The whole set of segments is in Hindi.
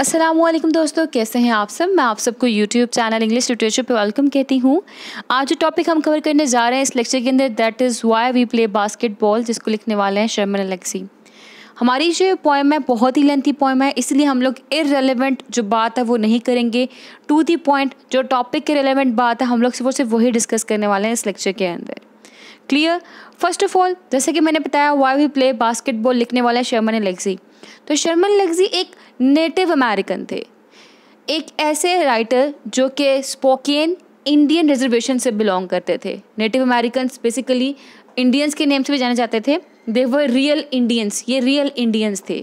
असलम दोस्तों कैसे हैं आप सब मैं आप सबको यूट्यूब चैनल इंग्लिश लिटरेचर पे वेलकम कहती हूँ आज जो टॉपिक हम कवर करने जा रहे हैं इस लेक्चर के अंदर that is why we play basketball जिसको लिखने वाले हैं शर्मन अलेक्सी हमारी जो पोएम है बहुत ही लेंथी पोएम है इसलिए हम लोग इरेलीवेंट जो बात है वो नहीं करेंगे टू दी पॉइंट जो टॉपिक के रेलिवेंट बात है हम लोग सिर्फ सिर्फ वही डिस्कस करने वाले हैं इस लेक्चर के अंदर क्लियर फर्स्ट ऑफ ऑल जैसे कि मैंने बताया वाई वी प्ले बास्केटबॉल लिखने वाला है शर्मन अलेक्सी तो शर्मन लग्जी एक नेटिव अमेरिकन थे एक ऐसे राइटर जो कि स्पोकेन इंडियन रिजर्वेशन से बिलोंग करते थे नेटिव अमेरिकन बेसिकली इंडियंस के नेम से भी जाने जाते थे दे वर रियल इंडियंस ये रियल इंडियंस थे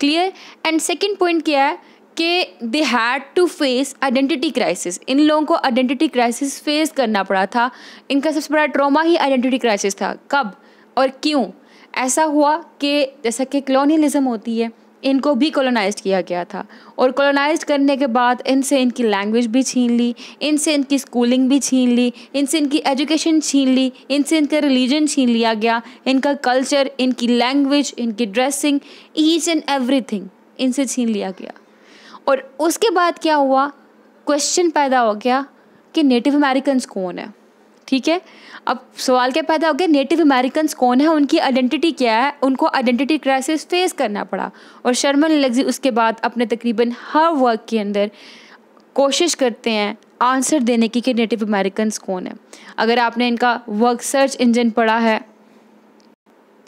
क्लियर एंड सेकेंड पॉइंट क्या है कि they had to face identity crisis इन लोगों को आइडेंटिटी क्राइसिस फेस करना पड़ा था इनका सबसे बड़ा ट्रॉमा ही आइडेंटिटी क्राइसिस था कब और क्यों ऐसा हुआ कि जैसा कि कॉलोनियलिज़म होती है इनको भी कॉलोनाइज किया गया था और कॉलोनाइज करने के बाद इनसे इनकी लैंग्वेज भी छीन ली इनसे इनकी स्कूलिंग भी छीन ली इनसे इनकी एजुकेशन छीन ली इनसे इनका रिलीजन छीन लिया गया इनका कल्चर इनकी लैंग्वेज इनकी ड्रेसिंग ईच एंड एवरीथिंग इनसे छीन लिया गया और उसके बाद क्या हुआ क्वेश्चन पैदा हो गया कि नेटिव अमेरिकन कौन है ठीक है अब सवाल क्या पैदा हो गया नेटिव अमेरिकन कौन है उनकी आइडेंटिटी क्या है उनको आइडेंटिटी क्राइसिस फेस करना पड़ा और शर्मा लग्जी उसके बाद अपने तकरीबन हर वर्क के अंदर कोशिश करते हैं आंसर देने की कि नेटिव अमेरिकन कौन है अगर आपने इनका वर्क सर्च इंजन पढ़ा है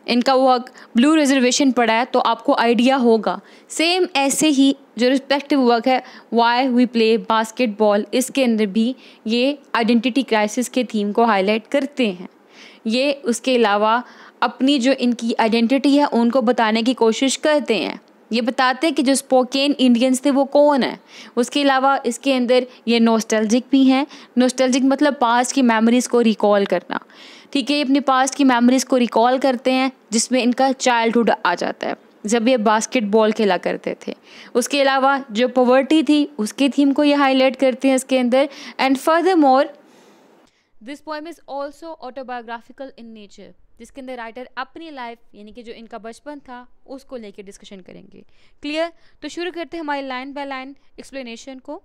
इनका वर्क ब्लू रिजर्वेशन पड़ा है तो आपको आइडिया होगा सेम ऐसे ही जो रिस्पेक्टिव वर्क है वाई वी प्ले बास्केटबॉल इसके अंदर भी ये आइडेंटिटी क्राइसिस के थीम को हाईलाइट करते हैं ये उसके अलावा अपनी जो इनकी आइडेंटिटी है उनको बताने की कोशिश करते हैं ये बताते हैं कि जो स्पोकेन इंडियंस थे वो कौन है उसके अलावा इसके अंदर ये नोस्टलजिक भी हैं नोस्टलजिक मतलब पास्ट की मेमोरीज़ को रिकॉल करना ठीक है ये अपनी पास्ट की मेमोरीज़ को रिकॉल करते हैं जिसमें इनका चाइल्डहुड आ जाता है जब ये बास्केटबॉल खेला करते थे उसके अलावा जो पॉवर्टी थी उसकी थीम को ये हाईलाइट करते हैं इसके अंदर and furthermore this poem is also autobiographical in nature जिसके अंदर राइटर अपनी लाइफ यानी कि जो इनका बचपन था उसको लेके डिस्कशन करेंगे क्लियर तो शुरू करते हैं हमारी लाइन बाय लाइन एक्सप्लेनेशन को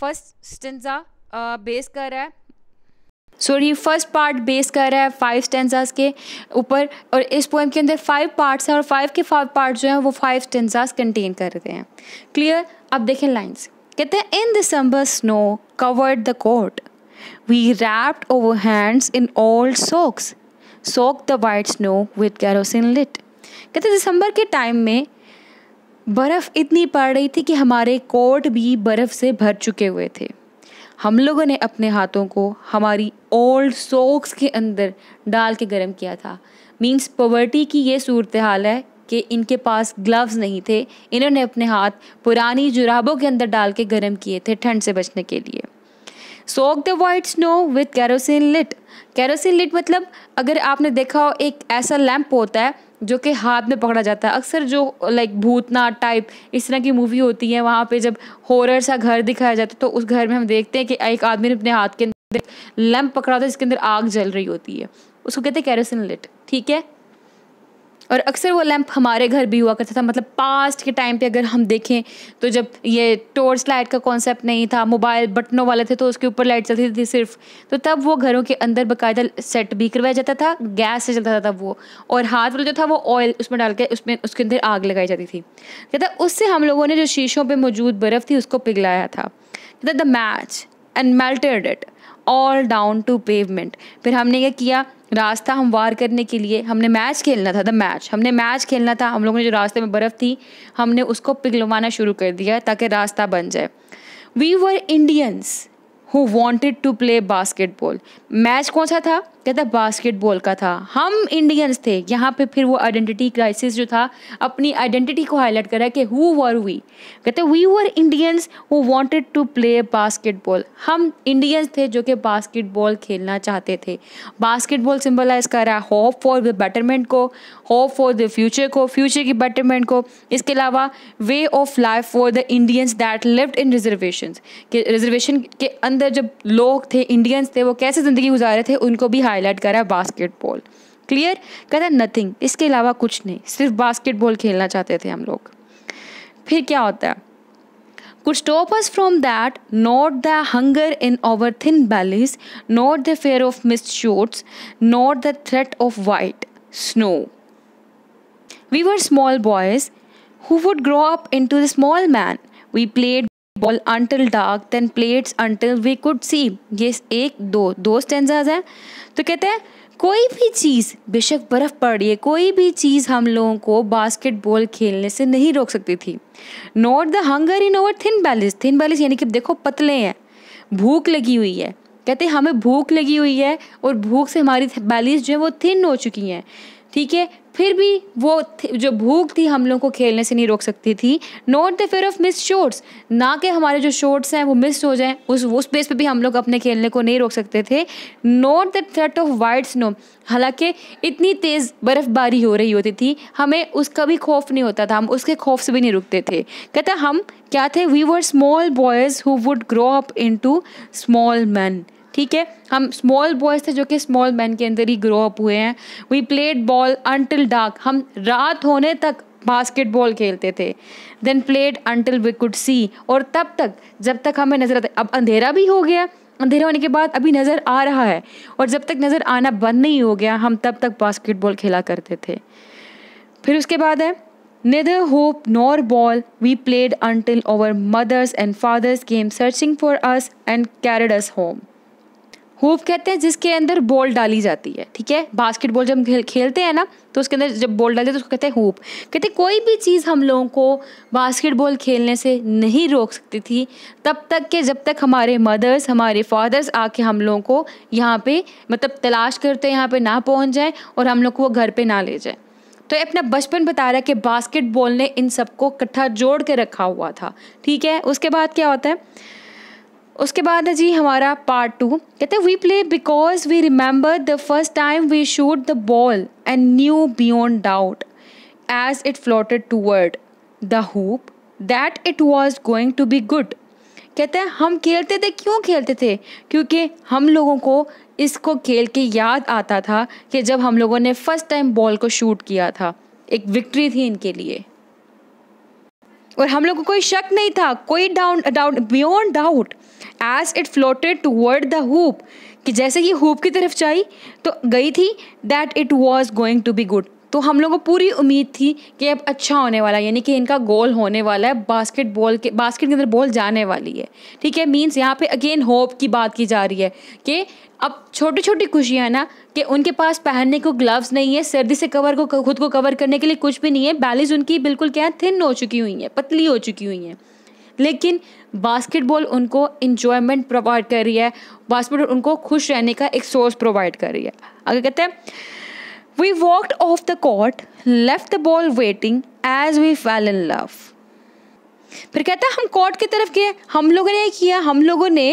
फर्स्ट स्टेंजा बेस कर रहा है सॉरी फर्स्ट पार्ट बेस कर रहा है फाइव स्टेंजास के ऊपर और इस पोएम के अंदर फाइव पार्ट्स हैं और फाइव के फाइव पार्ट जो हैं वो फाइव स्टेंजास कंटेन कर रहे हैं क्लियर अब देखें लाइन्स कहते हैं in December snow covered the court we wrapped over hands in old socks soak the white snow with kerosene lit कहते दिसंबर के टाइम में बर्फ़ इतनी पड़ रही थी कि हमारे कोट भी बर्फ़ से भर चुके हुए थे हम लोगों ने अपने हाथों को हमारी ओल्ड सोक्स के अंदर डाल के गर्म किया था मीन्स पॉवर्टी की ये सूरत हाल है कि इनके पास ग्लव्स नहीं थे इन्होंने अपने हाथ पुरानी जुराबों के अंदर डाल के गर्म किए थे ठंड से बचने के लिए soak the white snow with kerosene lit kerosene lit मतलब अगर आपने देखा हो एक ऐसा लैम्प होता है जो कि हाथ में पकड़ा जाता है अक्सर जो लाइक भूतनाथ टाइप इस तरह की मूवी होती है वहाँ पे जब हॉरर सा घर दिखाया जाता है तो उस घर में हम देखते हैं कि एक आदमी ने अपने हाथ के अंदर लैम्प पकड़ा होता है जिसके अंदर आग जल रही होती है उसको कहते हैं कैरोसिन लिट ठीक है और अक्सर वो लैंप हमारे घर भी हुआ करता था मतलब पास्ट के टाइम पे अगर हम देखें तो जब ये टोर्च लाइट का कॉन्सेप्ट नहीं था मोबाइल बटनों वाले थे तो उसके ऊपर लाइट चलती थी सिर्फ तो तब वो घरों के अंदर बाकायदा सेट भी करवाया जाता था गैस से चलता था वो और हाथ वाला जो था वो ऑयल उसमें डाल के उसमें उसके अंदर आग लगाई जाती थी कहता उससे हम लोगों ने जो शीशों पर मौजूद बर्फ़ थी उसको पिघलाया था कहता the match and melted it all down to pavement फिर हमने क्या किया रास्ता हम वार करने के लिए हमने मैच खेलना था द मैच हमने मैच खेलना था हम लोगों ने जो रास्ते में बर्फ़ थी हमने उसको पिघलवाना शुरू कर दिया ताकि रास्ता बन जाए we were Indians who wanted to play basketball match कौन सा था क्या था बास्केटबॉल का था हम इंडियंस थे यहाँ पे फिर वो आइडेंटिटी क्राइसिस जो था अपनी आइडेंटिटी को हाईलाइट करा कि हु वर वी कहते we were Indians who wanted to play basketball हम इंडियंस थे जो कि बास्केटबॉल खेलना चाहते थे बास्केटबॉल सिंबलाइज कर रहा है होप फॉर द बेटरमेंट को होप फॉर द फ्यूचर को फ्यूचर की बेटरमेंट को इसके अलावा way of life for the Indians that lived in reservation के रिजर्वेशन के अंदर जब लोग थे इंडियंस थे वो कैसे ज़िंदगी गुजार रहे थे उनको भी हाई हाईलाइट करा है बास्केटबॉल क्लियर कहता नथिंग इसके अलावा कुछ नहीं सिर्फ बास्केटबॉल खेलना चाहते थे हम लोग फिर क्या होता है कुछ toppers from that not the hunger in over thin bellies not the fear of miss shots not the threat of white snow we were small boys who would grow up into the small man we played ball until dark then plates until we could see ये एक दो दो स्टेंजाज हैं तो कहते हैं कोई भी चीज़ बेशक बर्फ़ पड़ रही है कोई भी चीज़ हम लोगों को बास्केटबॉल खेलने से नहीं रोक सकती थी not the hunger in over thin balance thin balance यानी कि देखो पतले हैं भूख लगी हुई है कहते हैं हमें भूख लगी हुई है और भूख से हमारी बैलेंस जो है वो थिन हो चुकी हैं ठीक है फिर भी वो जो भूख थी हम लोग को खेलने से नहीं रोक सकती थी not the fear of miss shots ना कि हमारे जो शॉट्स हैं वो मिस हो जाएं उस उस बेस पे भी हम लोग अपने खेलने को नहीं रोक सकते थे not the threat of white snow हालांकि इतनी तेज़ बर्फ़बारी हो रही होती थी हमें उसका भी खौफ नहीं होता था हम उसके खौफ से भी नहीं रुकते थे कहता हम क्या थे we were small boys who would grow up into small men ठीक है हम स्मॉल बॉयज़ थे जो कि स्मॉल मैन के अंदर ही ग्रो अप हुए हैं we played ball until dark हम रात होने तक बास्केटबॉल खेलते थे then played until we could see और तब तक जब तक हमें नज़र आता अब अंधेरा भी हो गया अंधेरा होने के बाद अभी नज़र आ रहा है और जब तक नज़र आना बंद नहीं हो गया हम तब तक बास्केटबॉल खेला करते थे फिर उसके बाद है neither hope nor ball we played until our mothers and fathers game searching for us and carried us home hoop कहते हैं जिसके अंदर बॉल डाली जाती है ठीक है बास्केटबॉल जब खेल खेलते हैं ना तो उसके अंदर जब बॉल डालते तो उसको कहते हैं हूप कहते हैं कोई भी चीज़ हम लोगों को बास्केटबॉल खेलने से नहीं रोक सकती थी तब तक के जब तक हमारे मदर्स हमारे फादर्स आके हम लोगों को यहाँ पे मतलब तलाश करते यहाँ पे ना पहुँच जाए और हम लोग को वो घर पर ना ले जाए तो अपना बचपन बता रहा है कि बास्केटबॉल ने इन सबको इकट्ठा जोड़ के रखा हुआ था ठीक है उसके बाद क्या होता है उसके बाद है जी हमारा पार्ट टू कहते हैं we play because we remember the first time we shoot the ball and knew beyond doubt as it floated toward the hoop that it was going to be good कहते हैं हम खेलते थे क्यों खेलते थे क्योंकि हम लोगों को इसको खेल के याद आता था कि जब हम लोगों ने फर्स्ट टाइम बॉल को शूट किया था एक विक्ट्री थी इनके लिए और हम लोग को कोई शक नहीं था कोई down doubt beyond doubt as it floated toward the hoop कि जैसे ही हुप की तरफ जाई तो गई थी that it was going to be good तो हम लोगों को पूरी उम्मीद थी कि अब अच्छा होने वाला है यानी कि इनका गोल होने वाला है बास्केटबॉल के बास्केट के अंदर बॉल जाने वाली है ठीक है मीन्स यहाँ पे अगेन होप की बात की जा रही है कि अब छोटी छोटी खुशियाँ ना कि उनके पास पहनने को ग्लव्स नहीं है सर्दी से कवर को खुद को कवर करने के लिए कुछ भी नहीं है बैलिस उनकी बिल्कुल क्या है थिन हो चुकी हुई हैं पतली हो चुकी हुई हैं लेकिन बास्केटबॉल उनको इंजॉयमेंट प्रोवाइड कर रही है बास्केटबॉल उनको खुश रहने का एक सोर्स प्रोवाइड कर रही है आगे कहते हैं we walked off the court left the ball waiting as we fell in love फिर कहता हम कोर्ट की तरफ गए हम लोगों ने किया हम लोगों ने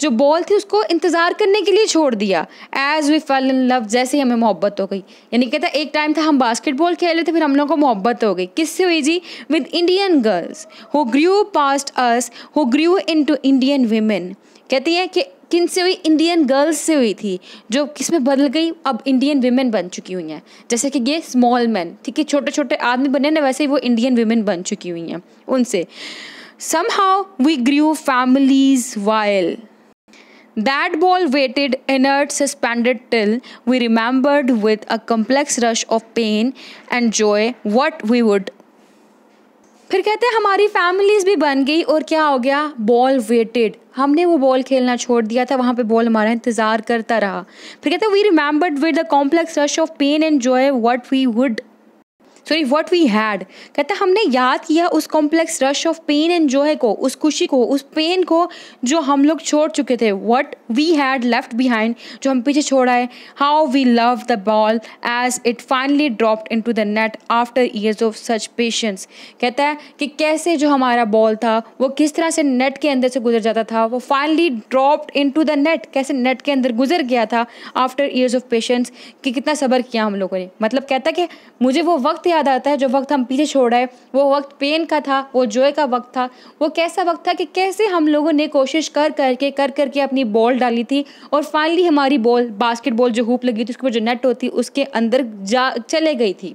जो बॉल थी उसको इंतज़ार करने के लिए छोड़ दिया एज़ वी फल इन लव जैसे ही हमें मोहब्बत हो गई यानी कहता एक टाइम था हम बास्केटबॉल खेल रहे थे फिर हम लोगों को मोहब्बत हो गई किससे हुई जी with Indian girls who grew past us who grew into Indian women कहती हैं कि किन से हुई इंडियन गर्ल्स से हुई थी जो किस में बदल गई अब इंडियन वीमेन बन चुकी हुई हैं जैसे कि ये स्मॉल मैन ठीक है छोटे छोटे आदमी बने ना वैसे ही वो इंडियन वीमेन बन चुकी हुई हैं उनसे somehow we grew families while that ball waited inert suspended till we remembered with a complex rush of pain and joy what we would फिर कहते हैं हमारी फैमिलीज भी बन गई और क्या हो गया बॉल वेटेड हमने वो बॉल खेलना छोड़ दिया था वहाँ पे बॉल हमारा इंतज़ार करता रहा फिर कहते हैं we remembered with the complex rush of pain and joy what we would sorry what we had कहता हमने याद किया उस complex rush of pain and joy को उस खुशी को उस पेन को जो हम लोग छोड़ चुके थे what we had left behind जो हम पीछे छोड़ आए how we love the ball as it finally dropped into the net after years of such patience कहता है कि कैसे जो हमारा बॉल था वो किस तरह से नेट के अंदर से गुजर जाता था वो finally dropped into the net कैसे नेट के अंदर गुजर गया था आफ्टर ईयर्स ऑफ पेशेंस कि कितना सबर किया हम लोगों ने मतलब कहता कि मुझे वो वक्त याद आता है जो वक्त हम पीछे छोड़ रहे वो वक्त पेन का था वो जोय का वक्त था वो कैसा वक्त था कि कैसे हम लोगों ने कोशिश कर करके कर करके कर अपनी बॉल डाली थी और फाइनली हमारी बॉल बास्केटबॉल जो हुप लगी थी उसके ऊपर जो नेट होती उसके अंदर जा चले गई थी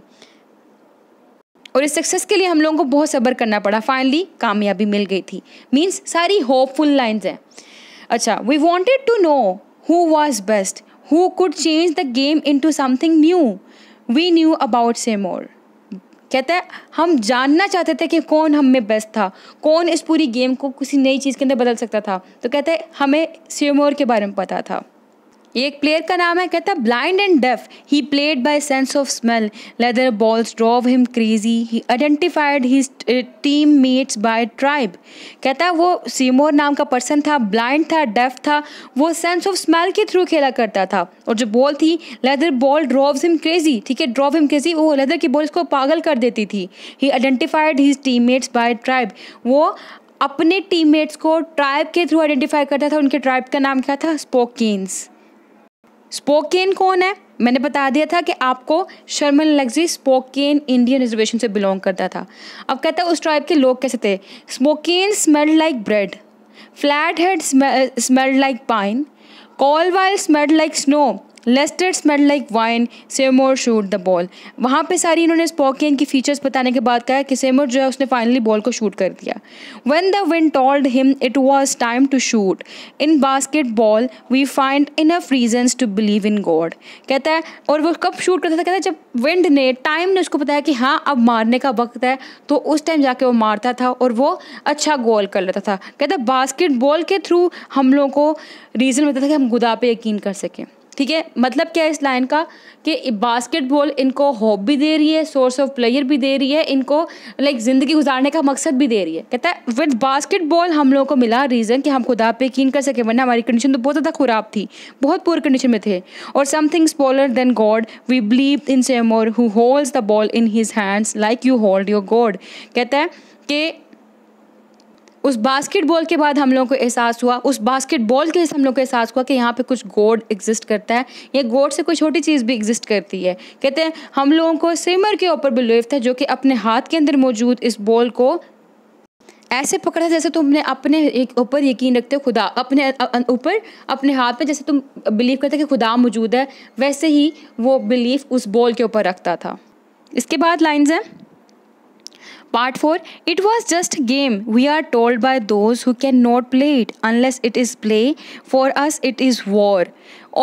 और इस सक्सेस के लिए हम लोगों को बहुत सब्र करना पड़ा फाइनली कामयाबी मिल गई थी मीन्स सारी होपफुल लाइन्स हैं अच्छा we wanted to know who was best who could change the game into something new we knew about Seymour कहता है हम जानना चाहते थे कि कौन हम में बेस्ट था कौन इस पूरी गेम को किसी नई चीज़ के अंदर बदल सकता था तो कहते हैं हमें स्योमोर के बारे में पता था एक प्लेयर का नाम है कहता blind and deaf he played by sense of smell leather balls drove him crazy he identified his teammates by tribe कहता है वो सीमोर नाम का पर्सन था ब्लाइंड था डेफ था वो सेंस ऑफ स्मेल के थ्रू खेला करता था और जो बॉल थी leather ball drove him crazy ठीक है ड्रॉव हिम क्रेजी वो लेदर की बॉल इसको पागल कर देती थी he identified his teammates by tribe वो अपने टीममेट्स को ट्राइब के थ्रू आइडेंटिफाई करता था उनके ट्राइब का नाम क्या था स्पोकिन्स स्पोकेन कौन है मैंने बता दिया था कि आपको Sherman Alexie Spokane Indian reservation से बिलोंग करता था अब कहता है उस ट्राइब के लोग कैसे थे Spokane smelled like bread Flathead smelled like pine coal while smelled like snow Lester smell like wine Seymour shoot the ball वहाँ पे सारी इन्होंने स्पॉकियन की फीचर्स बताने के बाद कहा कि सेमोर जो है उसने फाइनली बॉल को शूट कर दिया when the wind told him it was time to shoot in basketball we find enough reasons to believe in God कहता है और वो कब शूट करता था कहता है जब विंड ने टाइम ने उसको बताया कि हाँ अब मारने का वक्त है तो उस टाइम जाके वो मारता था और वो अच्छा गोल कर लेता था कहता है बास्केट बॉल के थ्रू हम लोगों को रीज़न मिलता था कि हम गुदा पे यकीन कर सकें ठीक है मतलब क्या है इस लाइन का कि बास्केटबॉल इनको हॉब भी दे रही है सोर्स ऑफ प्लेयर भी दे रही है इनको लाइक ज़िंदगी गुजारने का मकसद भी दे रही है कहता है विद बास्केटबॉल हम लोगों को मिला रीज़न कि हम खुदा पे यकीन कर सके वरना हमारी कंडीशन तो बहुत ज़्यादा ख़राब थी बहुत पुअर कंडीशन में थे और something smaller than God we believe in Seymour who holds the ball in his hands like you hold your God कहता है कि उस बास्केटबॉल के बाद हम लोगों को एहसास हुआ उस बास्केटबॉल के हम लोग को एहसास हुआ कि यहाँ पे कुछ गोड एग्जिस्ट करता है या गोड से कोई छोटी चीज़ भी एग्जिस्ट करती है कहते हैं हम लोगों को सिमर के ऊपर बिलीव था जो कि अपने हाथ के अंदर मौजूद इस बॉल को ऐसे पकड़ा जैसे तुमने अपने एक ऊपर यकीन रखते हो खुदा अपने ऊपर अपने हाथ में जैसे तुम बिलीव करते हो कि खुदा मौजूद है वैसे ही वो बिलीव उस बॉल के ऊपर रखता था इसके बाद लाइन्स हैं Part 4 It was just a game, we are told by those who cannot play it. Unless it is play, for us it is war.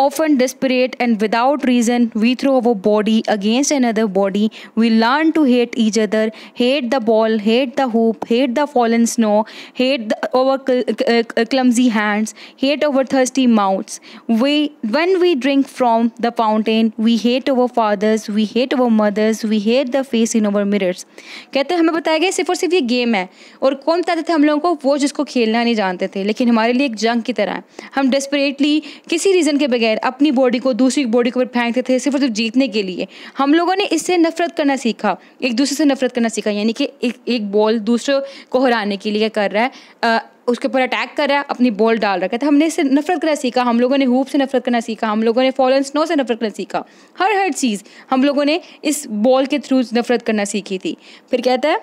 often desperate and without reason, we throw our body against another body. We learn to hate each other, hate the ball, hate the hoop, hate the fallen snow, hate the, our cl cl- cl- clumsy hands, hate our thirsty mouths. We, when we drink from the fountain, we hate our fathers, we hate our mothers, we hate the face in our mirrors. कहते हैं हमें बताया गया सिर्फ और सिर्फ ये गेम है और कौन बताते थे हम लोगों को वो जिसको खेलना नहीं जानते थे लेकिन हमारे लिए एक जंग की तरह है हम डेस्परेटली किसी रीज़न के बगैर बगैर अपनी बॉडी को दूसरी बॉडी के ऊपर फेंकते थे सिर्फ और सिर्फ जीतने के लिए हम लोगों ने इससे नफरत करना सीखा एक दूसरे से नफरत करना सीखा यानी कि एक एक बॉल दूसरे को हराने के लिए कर रहा है आ, उसके ऊपर अटैक कर रहा है अपनी बॉल डाल रखा है तो हमने इससे नफरत करना सीखा हम लोगों ने हुप से नफरत करना सीखा हम लोगों ने फॉलन स्नो से नफरत करना सीखा हर हर चीज़ हम लोगों ने इस बॉल के थ्रू नफरत करना सीखी थी फिर कहता है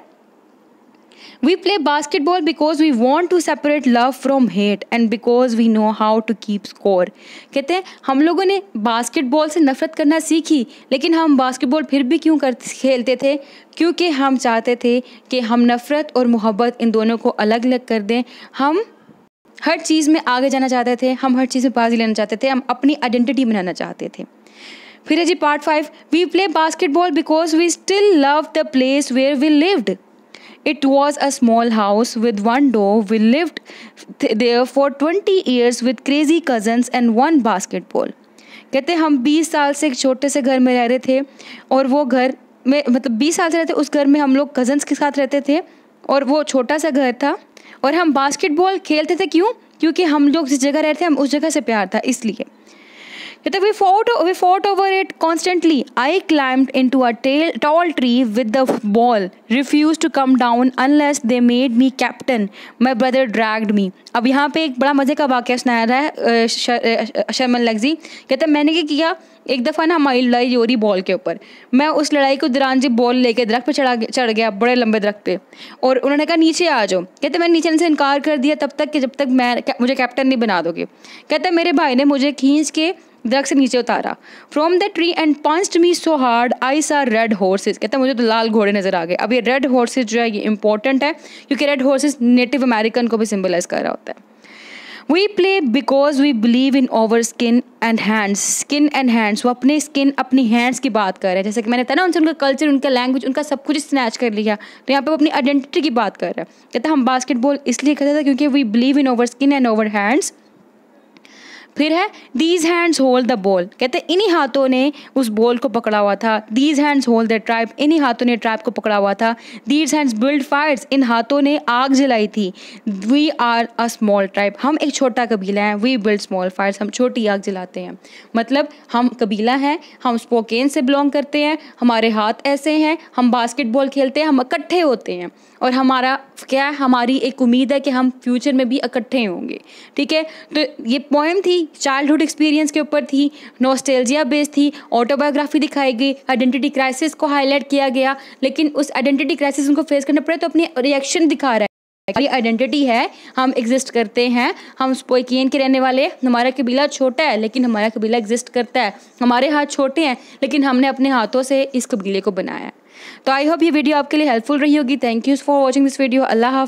play basketball because we want to separate love from hate and because we know how to keep score कहते हैं हम लोगों ने बास्केटबॉल से नफरत करना सीखी लेकिन हम बास्केटबॉल फिर भी क्यों कर खेलते थे क्योंकि हम चाहते थे कि हम नफ़रत और मोहब्बत इन दोनों को अलग अलग कर दें हम हर चीज़ में आगे जाना चाहते थे हम हर चीज़ में बाजी लेना चाहते थे हम अपनी आइडेंटिटी बनाना चाहते थे फिर है जी part five we play basketball because we still love the place where we lived It was a small house with one door. We lived there for 20 years with crazy cousins and one basketball. कहते हम 20 साल से एक छोटे से घर में रह रहे थे और वो घर में मतलब 20 साल से रहते उस घर में हम लोग कज़न्स के साथ रहते थे और वो छोटा सा घर था और हम बास्केटबॉल खेलते थे क्यों क्योंकि हम लोग जिस जगह रहते थे हम उस जगह से प्यार था इसलिए Yet we fought, we fought over it constantly. I climbed into a tail, tall tree with the ball, refused to come down unless they made me captain. My brother dragged me. अब यहाँ पे एक बड़ा मज़े का वाक्य सुनाया था शर्मन लग्जी कहते हैं मैंने क्या किया एक दफ़ा ना हमारी लड़ाई हो रही बॉल के ऊपर मैं उस लड़ाई को दौरान जी बॉल लेके दरख्त पे चढ़ा चढ़ गया बड़े लंबे दरख्त पे और उन्होंने कहा नीचे आ जाओ कहते मैंने नीचे से इनकार कर दिया तब तक कि जब तक मैं मुझे कैप्टन नहीं बना दोगे कहते मेरे भाई ने मुझे खींच के दरख्त से नीचे उतारा from the tree and punched me so hard I saw red horses कहता है मुझे तो लाल घोड़े नजर आ गए अब ये रेड हॉर्सेज जो है ये इंपॉर्टेंट है क्योंकि रेड हॉर्सेज नेटिव अमेरिकन को भी सिम्बलाइज कर रहा होता है we play because we believe in our skin and hands skin and hands वो अपने स्किन अपनी हैंड्स की बात कर रहे हैं जैसे कि मैंने कहा ना उनसे उनका कल्चर उनका लैंग्वेज उनका सब कुछ स्नैच कर लिया तो यहाँ पे वो अपनी आइडेंटिटी की बात कर रहे हैं कहता हम बास्केटबॉल इसलिए करते थे क्योंकि we believe in our skin and our hands फिर है these hands hold the ball कहते हैं इन्हीं हाथों ने उस बॉल को पकड़ा हुआ था these hands hold the tribe इन्हीं हाथों ने ट्राइब को पकड़ा हुआ था दीज हैंड्स बिल्ड फायर्स इन हाथों ने आग जलाई थी we are a small tribe हम एक छोटा कबीला है वी बिल्ड स्मॉल फायर्स हम छोटी आग जलाते हैं मतलब हम कबीला हैं हम स्पोकेन से बिलोंग करते हैं हमारे हाथ ऐसे हैं हम बास्केटबॉल खेलते हैं हम इकट्ठे होते हैं और हमारा क्या है हमारी एक उम्मीद है कि हम फ्यूचर में भी इकट्ठे होंगे ठीक है तो ये पोएम थी थी चाइल्डहुड एक्सपीरियंस के ऊपर थी नोस्टेलजिया बेस्ड थी ऑटोबायोग्राफी दिखाई गई आइडेंटिटी क्राइसिस को हाईलाइट किया गया लेकिन उस आइडेंटिटी क्राइसिस उनको फेस करना पड़े तो अपने रिएक्शन दिखा रहा है आइडेंटिटी है हम एग्जिस्ट करते हैं हम स्पोकियन के रहने वाले हमारा कबीला छोटा है लेकिन हमारा कबीला एग्जिस्ट करता है हमारे हाथ छोटे हैं लेकिन हमने अपने हाथों से इस कबीले को बनाया तो आई होप ये वीडियो आपके लिए हेल्पफुल रही होगी thank you for watching this video Allah